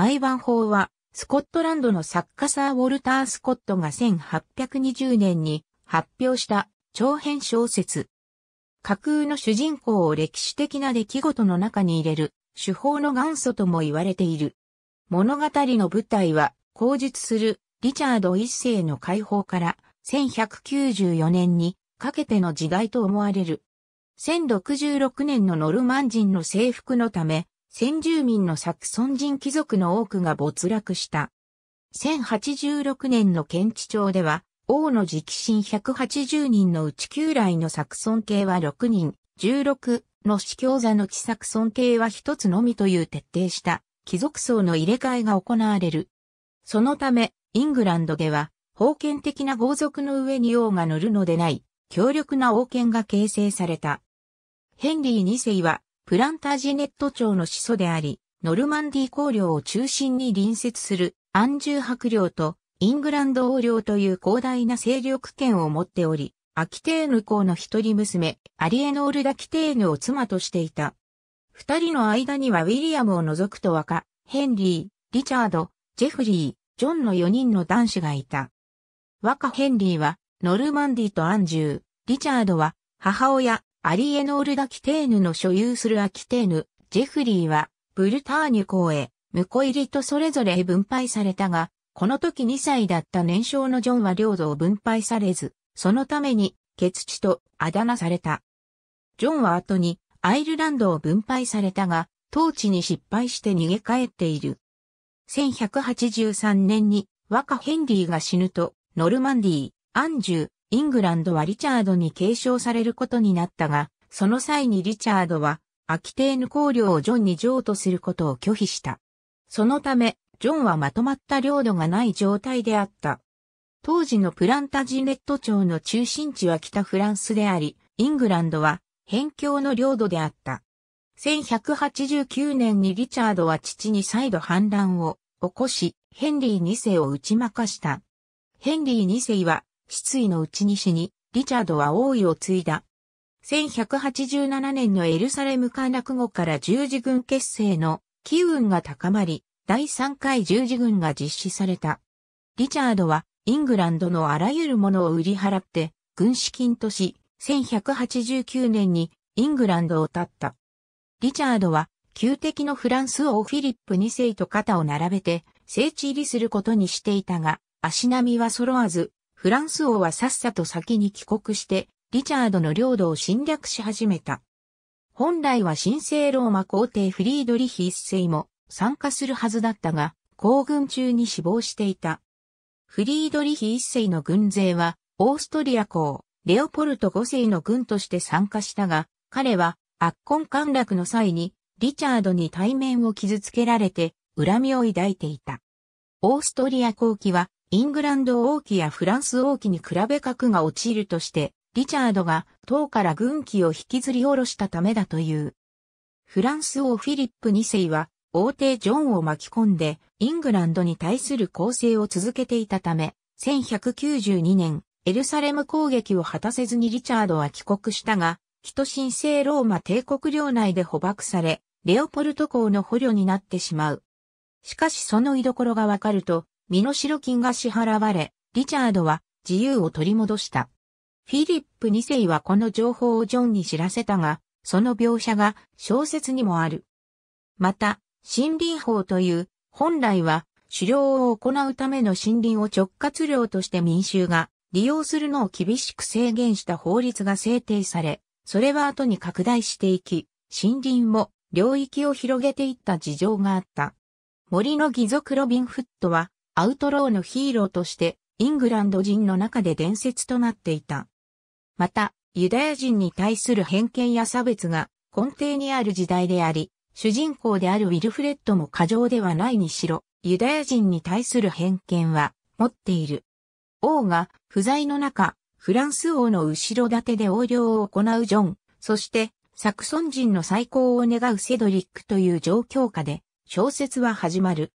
アイヴァン法は、スコットランドの作家サー・ウォルター・スコットが1820年に発表した長編小説。架空の主人公を歴史的な出来事の中に入れる手法の元祖とも言われている。物語の舞台は、口述するリチャード一世の解放から1194年にかけての時代と思われる。1066年のノルマン人の征服のため、先住民のサクソン人貴族の多くが没落した。1086年の県知庁では、王の直進180人のうち旧来のサクソン系は6人、16の司教座の地サクソン系は1つのみという徹底した貴族層の入れ替えが行われる。そのため、イングランドでは、封建的な豪族の上に王が乗るのでない、強力な王権が形成された。ヘンリー2世は、プランタージェネット朝の始祖であり、ノルマンディー公領を中心に隣接するアンジュー伯領とイングランド王領という広大な勢力圏を持っており、アキテーヌ公の一人娘、アリエノール・ダキテーヌを妻としていた。二人の間にはウィリアムを除くと若、ヘンリー、リチャード、ジェフリー、ジョンの四人の男子がいた。若ヘンリーは、ノルマンディとアンジュー、リチャードは、母親、アリエノール・ダ・キテーヌの所有するアキテーヌ、ジェフリーは、ブルターニュ公へ、婿入りとそれぞれ分配されたが、この時2歳だった年少のジョンは領土を分配されず、そのために、ケツチとあだ名された。ジョンは後に、アイルランドを分配されたが、統治に失敗して逃げ帰っている。1183年に、若ヘンリーが死ぬと、ノルマンディー、アンジュ、イングランドはリチャードに継承されることになったが、その際にリチャードは、アキテーヌ公領をジョンに譲渡することを拒否した。そのため、ジョンはまとまった領土がない状態であった。当時のプランタジネット町の中心地は北フランスであり、イングランドは辺境の領土であった。1189年にリチャードは父に再度反乱を起こし、ヘンリー2世を打ち負かした。ヘンリー2世は失意のうちに死に、リチャードは王位を継いだ。1187年のエルサレム陥落後から十字軍結成の機運が高まり、第3回十字軍が実施された。リチャードはイングランドのあらゆるものを売り払って軍資金とし、1189年にイングランドを立った。リチャードは旧敵のフランス王フィリップ2世と肩を並べて、聖地入りすることにしていたが、足並みは揃わず、フランス王はさっさと先に帰国して、リチャードの領土を侵略し始めた。本来は神聖ローマ皇帝フリードリヒ一世も参加するはずだったが、行軍中に死亡していた。フリードリヒ一世の軍勢は、オーストリア公、レオポルト五世の軍として参加したが、彼は、圧根陥落の際に、リチャードに対面を傷つけられて、恨みを抱いていた。オーストリア後期は、イングランド王騎やフランス王騎に比べ格が落ちるとして、リチャードが唐から軍旗を引きずり下ろしたためだという。フランス王フィリップ2世は王帝ジョンを巻き込んでイングランドに対する攻勢を続けていたため、1192年エルサレム攻撃を果たせずにリチャードは帰国したが、人神聖ローマ帝国領内で捕獲され、レオポルト公の捕虜になってしまう。しかしその居所がわかると、身代金が支払われ、リチャードは自由を取り戻した。フィリップ2世はこの情報をジョンに知らせたが、その描写が小説にもある。また、森林法という、本来は狩猟を行うための森林を直轄領として民衆が利用するのを厳しく制限した法律が制定され、それは後に拡大していき、森林も領域を広げていった事情があった。森の義賊ロビンフットはアウトローのヒーローとしてイングランド人の中で伝説となっていた。また、ユダヤ人に対する偏見や差別が根底にある時代であり、主人公であるウィルフレッドも過剰ではないにしろ、ユダヤ人に対する偏見は持っている。王が不在の中、フランス王の後ろ盾で横領を行うジョン、そしてサクソン人の再興を願うセドリックという状況下で小説は始まる。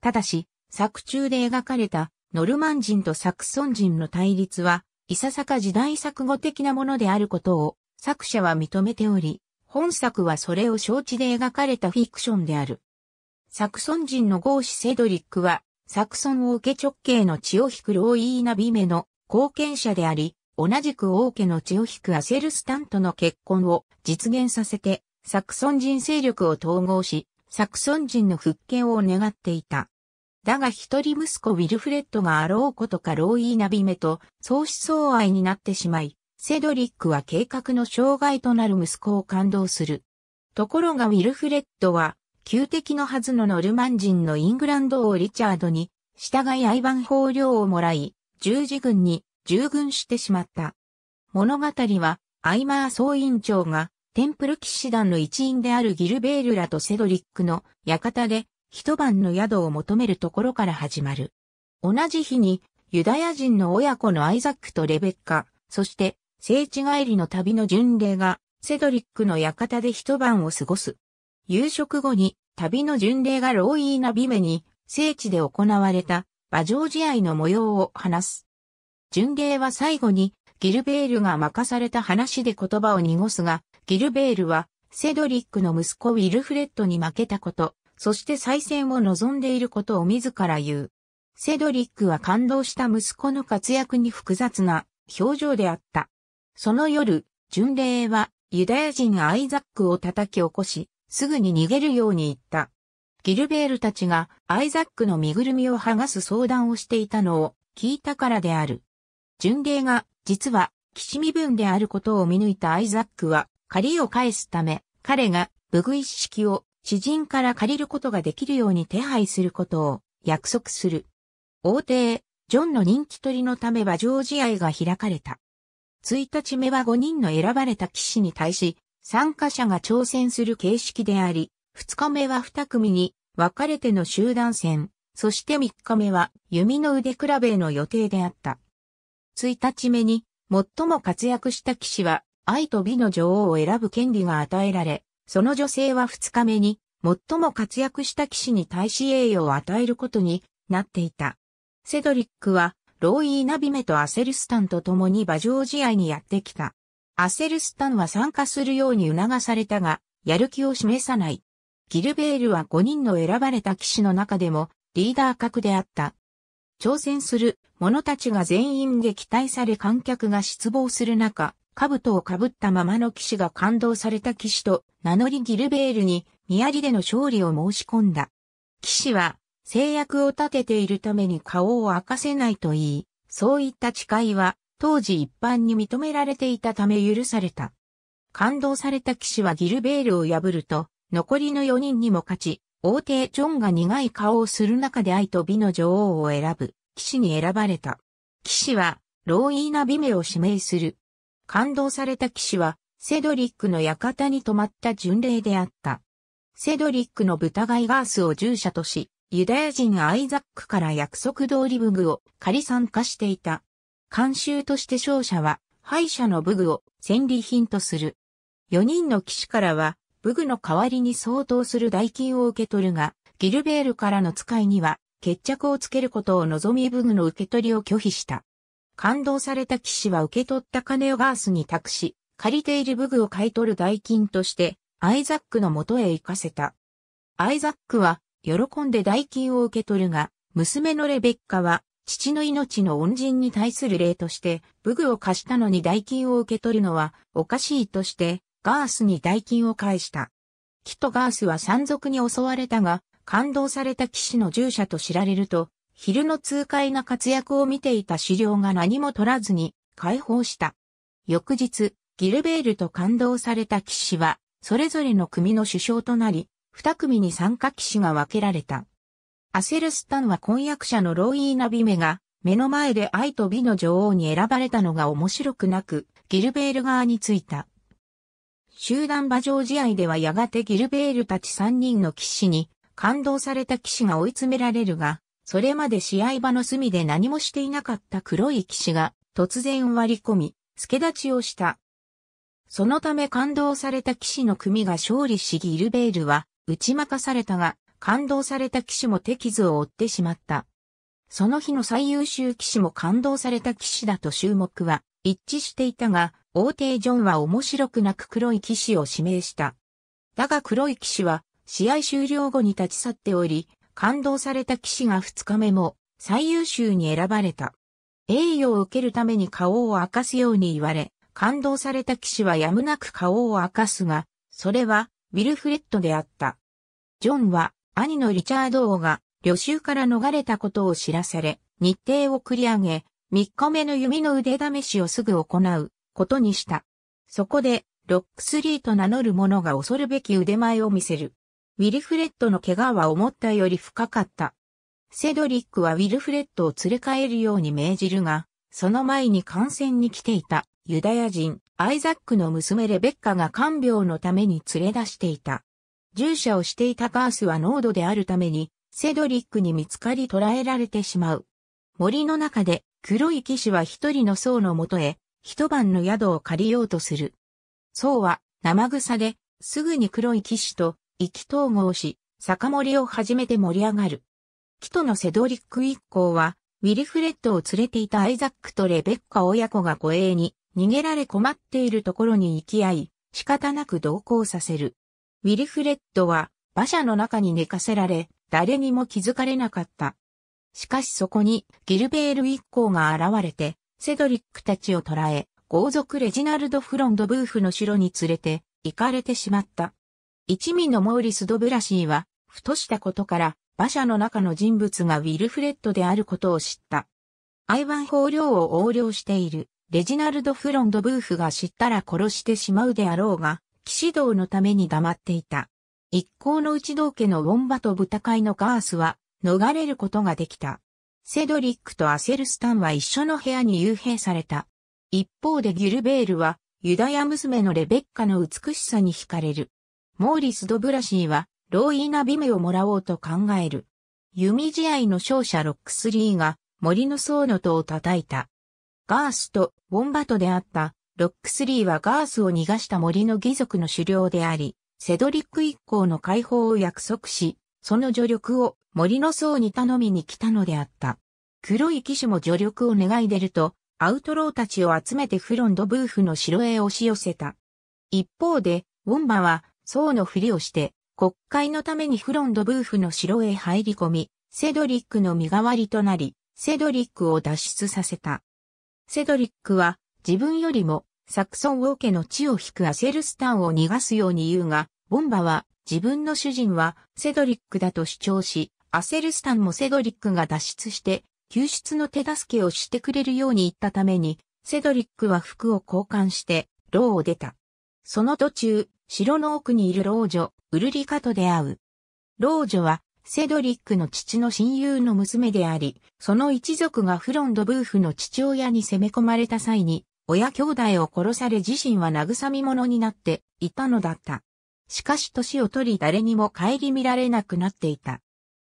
ただし、作中で描かれたノルマン人とサクソン人の対立は、いささか時代錯誤的なものであることを作者は認めており、本作はそれを承知で描かれたフィクションである。サクソン人の豪子セドリックは、サクソン王家直系の血を引くローイーナ・ビメの後見者であり、同じく王家の血を引くアセル・スタンとの結婚を実現させて、サクソン人勢力を統合し、サクソン人の復権を願っていた。だが一人息子ウィルフレッドがあろうことかローイーナビメと相思相愛になってしまい、セドリックは計画の障害となる息子を感動する。ところがウィルフレッドは、旧敵のはずのノルマン人のイングランド王リチャードに、従い愛番法領をもらい、十字軍に従軍してしまった。物語は、アイマー総院長が、テンプル騎士団の一員であるギルベールらとセドリックの館で、一晩の宿を求めるところから始まる。同じ日に、ユダヤ人の親子のアイザックとレベッカ、そして、聖地帰りの旅の巡礼が、セドリックの館で一晩を過ごす。夕食後に、旅の巡礼がローイーナ・ビメに、聖地で行われた、馬上試合の模様を話す。巡礼は最後に、ギルベールが任された話で言葉を濁すが、ギルベールは、セドリックの息子ウィルフレッドに負けたこと、そして再戦を望んでいることを自ら言う。セドリックは感動した息子の活躍に複雑な表情であった。その夜、巡礼はユダヤ人アイザックを叩き起こし、すぐに逃げるように言った。ギルベールたちがアイザックの身ぐるみを剥がす相談をしていたのを聞いたからである。巡礼が実は岸身分であることを見抜いたアイザックは借りを返すため彼が武具一式を知人から借りることができるように手配することを約束する。王帝、ジョンの人気取りのため馬上試合が開かれた。1日目は5人の選ばれた騎士に対し、参加者が挑戦する形式であり、2日目は2組に分かれての集団戦、そして3日目は弓の腕比べの予定であった。1日目に最も活躍した騎士は愛と美の女王を選ぶ権利が与えられ、その女性は2日目に、最も活躍した騎士に対し栄誉を与えることになっていた。セドリックは、ローイー・ナビメとアセルスタンと共に馬上試合にやってきた。アセルスタンは参加するように促されたが、やる気を示さない。ギルベールは5人の選ばれた騎士の中でも、リーダー格であった。挑戦する者たちが全員撃退され観客が失望する中、兜をかぶったままの騎士が感動された騎士と名乗りギルベールに宮城での勝利を申し込んだ。騎士は制約を立てているために顔を明かせないと言い、そういった誓いは当時一般に認められていたため許された。感動された騎士はギルベールを破ると、残りの4人にも勝ち、王帝ジョンが苦い顔をする中で愛と美の女王を選ぶ、騎士に選ばれた。騎士は、ローイーな美名を指名する。感動された騎士は、セドリックの館に泊まった巡礼であった。セドリックの豚ガイガースを従者とし、ユダヤ人アイザックから約束通り武具を仮参加していた。慣習として勝者は、敗者の武具を戦利品とする。4人の騎士からは、武具の代わりに相当する代金を受け取るが、ギルベールからの使いには、決着をつけることを望み武具の受け取りを拒否した。感動された騎士は受け取った金をガースに託し、借りている武具を買い取る代金として、アイザックの元へ行かせた。アイザックは、喜んで代金を受け取るが、娘のレベッカは、父の命の恩人に対する礼として、武具を貸したのに代金を受け取るのは、おかしいとして、ガースに代金を返した。キとガースは山賊に襲われたが、感動された騎士の従者と知られると、昼の痛快な活躍を見ていた資料が何も取らずに解放した。翌日、ギルベールと感動された騎士は、それぞれの組の首相となり、二組に参加騎士が分けられた。アセルスタンは婚約者のローイーナ・ビメが、目の前で愛と美の女王に選ばれたのが面白くなく、ギルベール側についた。集団馬上試合ではやがてギルベールたち三人の騎士に、感動された騎士が追い詰められるが、それまで試合場の隅で何もしていなかった黒い騎士が突然割り込み、助立ちをした。そのため感動された騎士の組が勝利しギルベールは打ち負かされたが、感動された騎士も手傷を負ってしまった。その日の最優秀騎士も感動された騎士だと注目は一致していたが、王帝ジョンは面白くなく黒い騎士を指名した。だが黒い騎士は試合終了後に立ち去っており、感動された騎士が2日目も最優秀に選ばれた。栄誉を受けるために顔を明かすように言われ、感動された騎士はやむなく顔を明かすが、それはウィルフレッドであった。ジョンは兄のリチャード王が旅衆から逃れたことを知らされ、日程を繰り上げ、3日目の弓の腕試しをすぐ行うことにした。そこで、ロックスリーと名乗る者が恐るべき腕前を見せる。ウィルフレッドの怪我は思ったより深かった。セドリックはウィルフレッドを連れ帰るように命じるが、その前に観戦に来ていたユダヤ人、アイザックの娘レベッカが看病のために連れ出していた。従者をしていたガースは濃度であるために、セドリックに見つかり捕らえられてしまう。森の中で黒い騎士は一人の僧のもとへ、一晩の宿を借りようとする。僧は生臭で、すぐに黒い騎士と意気統合し、酒盛りを始めて盛り上がる。キトのセドリック一行は、ウィリフレッドを連れていたアイザックとレベッカ親子が護衛に逃げられ困っているところに行き合い、仕方なく同行させる。ウィリフレッドは馬車の中に寝かせられ、誰にも気づかれなかった。しかしそこにギルベール一行が現れて、セドリックたちを捕らえ、豪族レジナルド・フロンド・ブーフの城に連れて行かれてしまった。一味のモーリス・ド・ブラシーは、ふとしたことから、馬車の中の人物がウィルフレッドであることを知った。アイヴァン法領を横領している、レジナルド・フロンド・ブーフが知ったら殺してしまうであろうが、騎士道のために黙っていた。一行の内道家のウォンバと豚飼いのガースは、逃れることができた。セドリックとアセルスタンは一緒の部屋に幽閉された。一方でギルベールは、ユダヤ娘のレベッカの美しさに惹かれる。モーリス・ドブラシーは、ローイーナ・ビメをもらおうと考える。弓試合の勝者ロックスリーが、森の層の戸を叩いた。ガースとウォンバトであった、ロックスリーはガースを逃がした森の義族の狩猟であり、セドリック一行の解放を約束し、その助力を森の層に頼みに来たのであった。黒い騎士も助力を願い出ると、アウトローたちを集めてフロンドブーフの城へ押し寄せた。一方で、ウォンバは僧のふりをして、国会のためにフロンドブーフの城へ入り込み、セドリックの身代わりとなり、セドリックを脱出させた。セドリックは自分よりもサクソン王家の地を引くアセルスタンを逃がすように言うが、ボンバは自分の主人はセドリックだと主張し、アセルスタンもセドリックが脱出して救出の手助けをしてくれるように言ったために、セドリックは服を交換して、牢を出た。その途中、城の奥にいる老女、ウルリカと出会う。老女は、セドリックの父の親友の娘であり、その一族がフロンドーフの父親に攻め込まれた際に、親兄弟を殺され自身は慰み者になっていたのだった。しかし年を取り誰にも顧みられなくなっていた。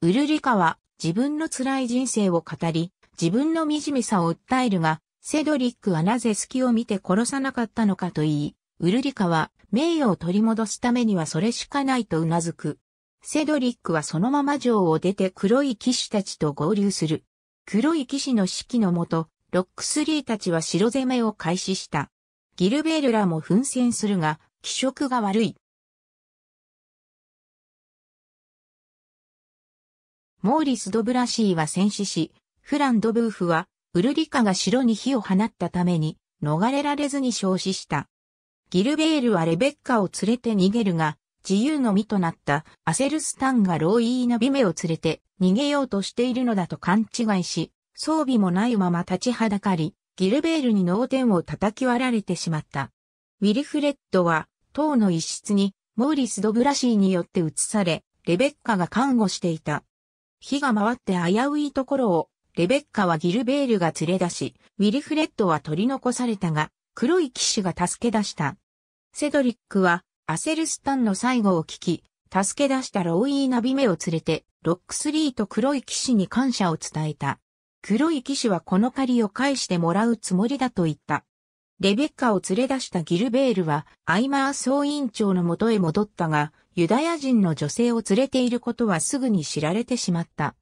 ウルリカは自分の辛い人生を語り、自分の惨めさを訴えるが、セドリックはなぜ隙を見て殺さなかったのかと言い、ウルリカは名誉を取り戻すためにはそれしかないと頷く。セドリックはそのまま城を出て黒い騎士たちと合流する。黒い騎士の指揮のもと、ロックスリーたちは城攻めを開始した。ギルベールらも奮戦するが、気色が悪い。モーリス・ドブラシーは戦死し、フランド・ブーフは、ウルリカが城に火を放ったために、逃れられずに焼死した。ギルベールはレベッカを連れて逃げるが、自由の身となったアセルスタンがロイーナビメを連れて逃げようとしているのだと勘違いし、装備もないまま立ちはだかり、ギルベールに脳天を叩き割られてしまった。ウィルフレッドは、塔の一室に、モーリス・ドブラシーによって移され、レベッカが看護していた。火が回って危ういところを、レベッカはギルベールが連れ出し、ウィルフレッドは取り残されたが、黒い騎士が助け出した。セドリックは、アセルスタンの最後を聞き、助け出したローイーナビメを連れて、ロックスリーと黒い騎士に感謝を伝えた。黒い騎士はこの借りを返してもらうつもりだと言った。レベッカを連れ出したギルベールは、アイマー総委員長の元へ戻ったが、ユダヤ人の女性を連れていることはすぐに知られてしまった。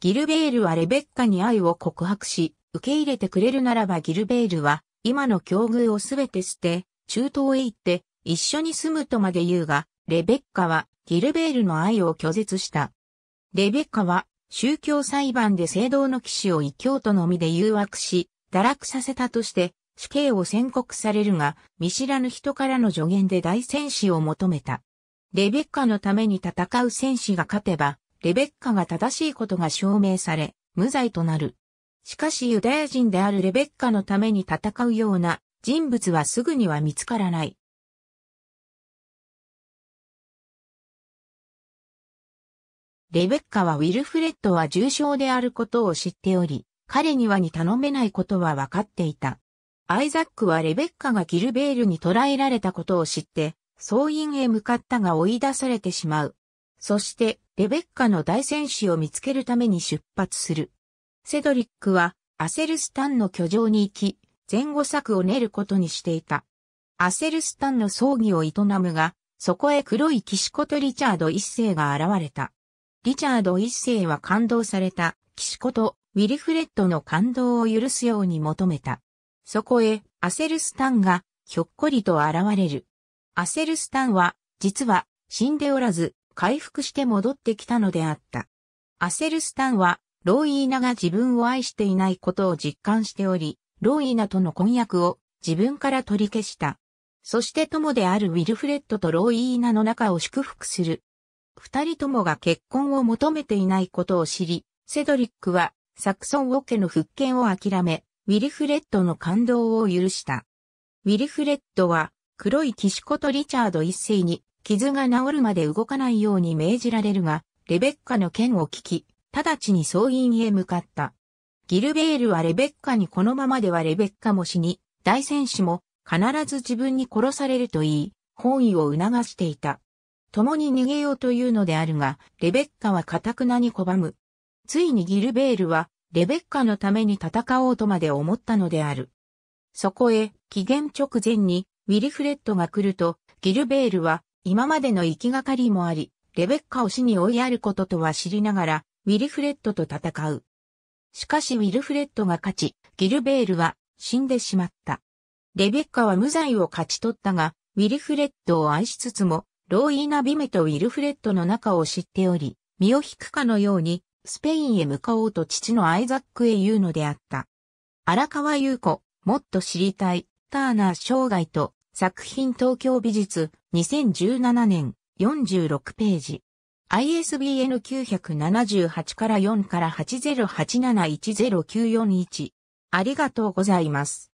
ギルベールはレベッカに愛を告白し、受け入れてくれるならばギルベールは、今の境遇をすべて捨て、中東へ行って一緒に住むとまで言うが、レベッカはギルベールの愛を拒絶した。レベッカは宗教裁判で聖堂の騎士を異教徒のみで誘惑し、堕落させたとして死刑を宣告されるが、見知らぬ人からの助言で大戦士を求めた。レベッカのために戦う戦士が勝てば、レベッカが正しいことが証明され、無罪となる。しかしユダヤ人であるレベッカのために戦うような人物はすぐには見つからない。レベッカはウィルフレッドは重症であることを知っており、彼にはに頼めないことは分かっていた。アイザックはレベッカがギルベールに捕らえられたことを知って、総員へ向かったが追い出されてしまう。そして、レベッカの大戦士を見つけるために出発する。セドリックは、アセルスタンの居城に行き、前後策を練ることにしていた。アセルスタンの葬儀を営むが、そこへ黒い騎士ことリチャード一世が現れた。リチャード一世は感動された騎士ことウィリフレッドの感動を許すように求めた。そこへアセルスタンがひょっこりと現れる。アセルスタンは実は死んでおらず回復して戻ってきたのであった。アセルスタンはローイーナが自分を愛していないことを実感しており、ロイーナとの婚約を自分から取り消した。そして友であるウィルフレッドとロイーナの仲を祝福する。二人ともが結婚を求めていないことを知り、セドリックはサクソン王家の復権を諦め、ウィルフレッドの感動を許した。ウィルフレッドは黒い騎士ことリチャード一世に傷が治るまで動かないように命じられるが、レベッカの剣を聞き、直ちに総員へ向かった。ギルベールはレベッカにこのままではレベッカも死に、大戦士も必ず自分に殺されると言い、本意を促していた。共に逃げようというのであるが、レベッカは堅くなに拒む。ついにギルベールは、レベッカのために戦おうとまで思ったのである。そこへ、期限直前に、ウィリフレッドが来ると、ギルベールは、今までの行きがかりもあり、レベッカを死に追いやることとは知りながら、ウィリフレッドと戦う。しかしウィルフレッドが勝ち、ギルベールは死んでしまった。レベッカは無罪を勝ち取ったが、ウィルフレッドを愛しつつも、ローイーナ・ビメとウィルフレッドの仲を知っており、身を引くかのように、スペインへ向かおうと父のアイザックへ言うのであった。荒川優子、もっと知りたい、ターナー生涯と、作品東京美術、2017年、46ページ。ISBN 978から4から808710941。ありがとうございます。